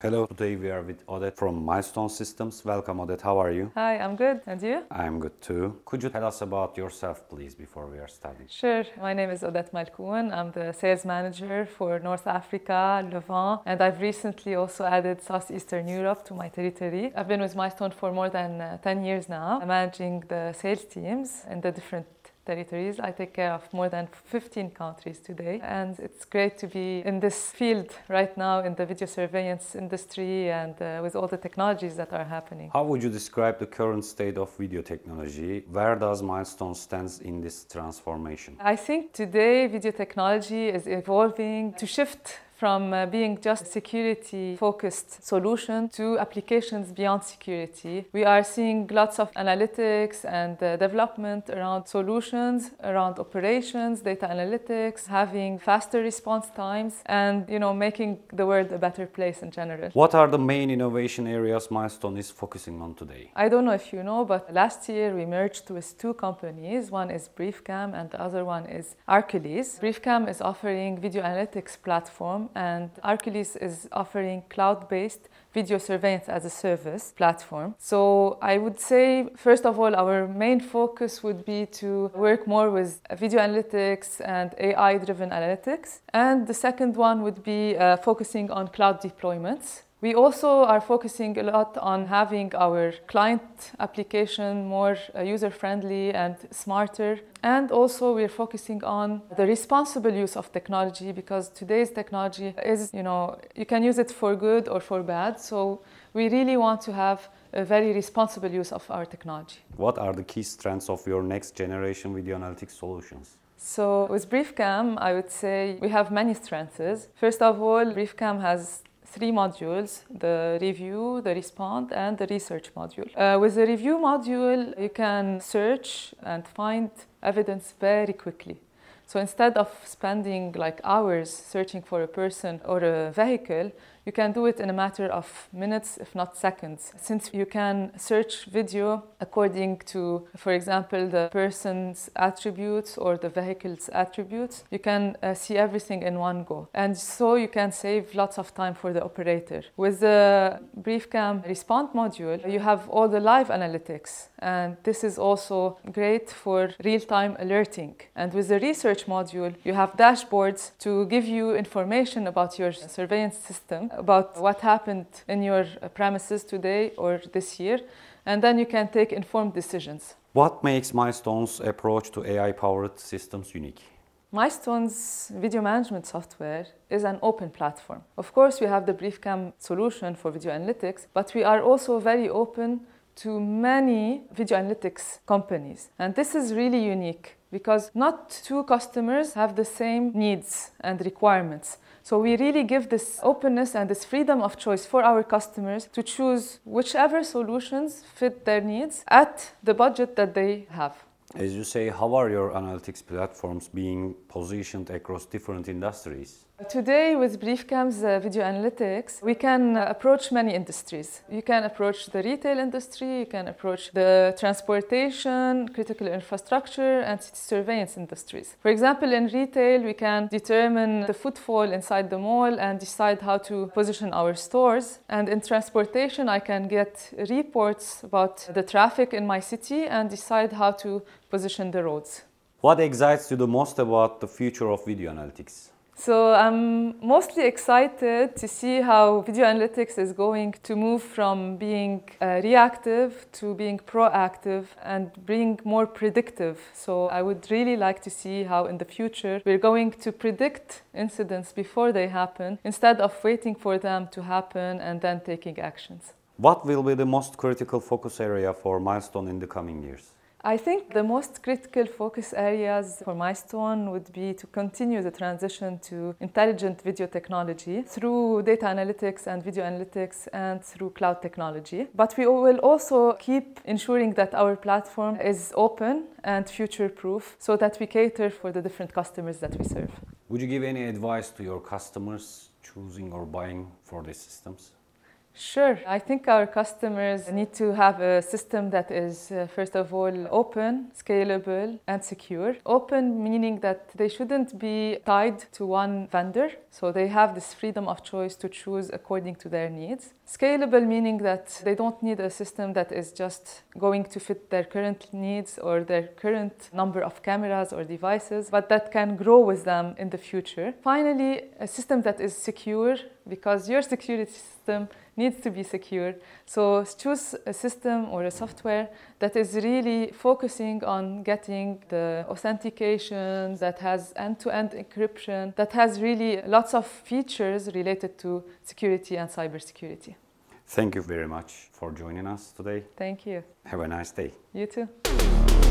Hello, today we are with Odette from Milestone Systems. Welcome, Odette. How are you? Hi, I'm good. And you? I'm good too. Could you tell us about yourself, please, before we are starting? Sure. My name is Odette Malkoun. I'm the sales manager for North Africa, Levant, and I've recently also added Southeastern Europe to my territory. I've been with Milestone for more than uh, 10 years now, managing the sales teams and the different territories. I take care of more than 15 countries today, and it's great to be in this field right now in the video surveillance industry and uh, with all the technologies that are happening. How would you describe the current state of video technology? Where does Milestone stands in this transformation? I think today video technology is evolving to shift from uh, being just security focused solution to applications beyond security. We are seeing lots of analytics and uh, development around solutions, around operations, data analytics, having faster response times and you know making the world a better place in general. What are the main innovation areas Milestone is focusing on today? I don't know if you know but last year we merged with two companies. One is Briefcam and the other one is Arcules. Briefcam is offering video analytics platform and Arculus is offering cloud-based video surveillance as a service platform. So I would say, first of all, our main focus would be to work more with video analytics and AI-driven analytics. And the second one would be uh, focusing on cloud deployments we also are focusing a lot on having our client application more uh, user-friendly and smarter. And also we're focusing on the responsible use of technology because today's technology is, you know, you can use it for good or for bad. So we really want to have a very responsible use of our technology. What are the key strengths of your next generation video analytics solutions? So with BriefCam, I would say we have many strengths. First of all, BriefCam has three modules, the review, the respond, and the research module. Uh, with the review module, you can search and find evidence very quickly. So instead of spending like hours searching for a person or a vehicle, you can do it in a matter of minutes, if not seconds, since you can search video according to, for example, the person's attributes or the vehicle's attributes. You can uh, see everything in one go. And so you can save lots of time for the operator. With the BriefCam Respond module, you have all the live analytics. And this is also great for real-time alerting. And with the research module, you have dashboards to give you information about your surveillance system about what happened in your uh, premises today or this year, and then you can take informed decisions. What makes Milestone's approach to AI powered systems unique? Milestone's video management software is an open platform. Of course, we have the BriefCam solution for video analytics, but we are also very open to many video analytics companies. And this is really unique because not two customers have the same needs and requirements. So we really give this openness and this freedom of choice for our customers to choose whichever solutions fit their needs at the budget that they have. As you say, how are your analytics platforms being positioned across different industries? Today, with BriefCam's uh, video analytics, we can uh, approach many industries. You can approach the retail industry, you can approach the transportation, critical infrastructure, and city surveillance industries. For example, in retail, we can determine the footfall inside the mall and decide how to position our stores. And in transportation, I can get reports about the traffic in my city and decide how to position the roads. What excites you the most about the future of video analytics? So I'm mostly excited to see how video analytics is going to move from being uh, reactive to being proactive and being more predictive. So I would really like to see how in the future we're going to predict incidents before they happen instead of waiting for them to happen and then taking actions. What will be the most critical focus area for Milestone in the coming years? I think the most critical focus areas for Milestone would be to continue the transition to intelligent video technology through data analytics and video analytics and through cloud technology. But we will also keep ensuring that our platform is open and future proof so that we cater for the different customers that we serve. Would you give any advice to your customers choosing or buying for these systems? Sure. I think our customers need to have a system that is, uh, first of all, open, scalable, and secure. Open meaning that they shouldn't be tied to one vendor, so they have this freedom of choice to choose according to their needs. Scalable meaning that they don't need a system that is just going to fit their current needs or their current number of cameras or devices, but that can grow with them in the future. Finally, a system that is secure because your security system needs to be secure. So choose a system or a software that is really focusing on getting the authentication, that has end-to-end encryption, that has really lots of features related to security and cybersecurity. Thank you very much for joining us today. Thank you. Have a nice day. You too.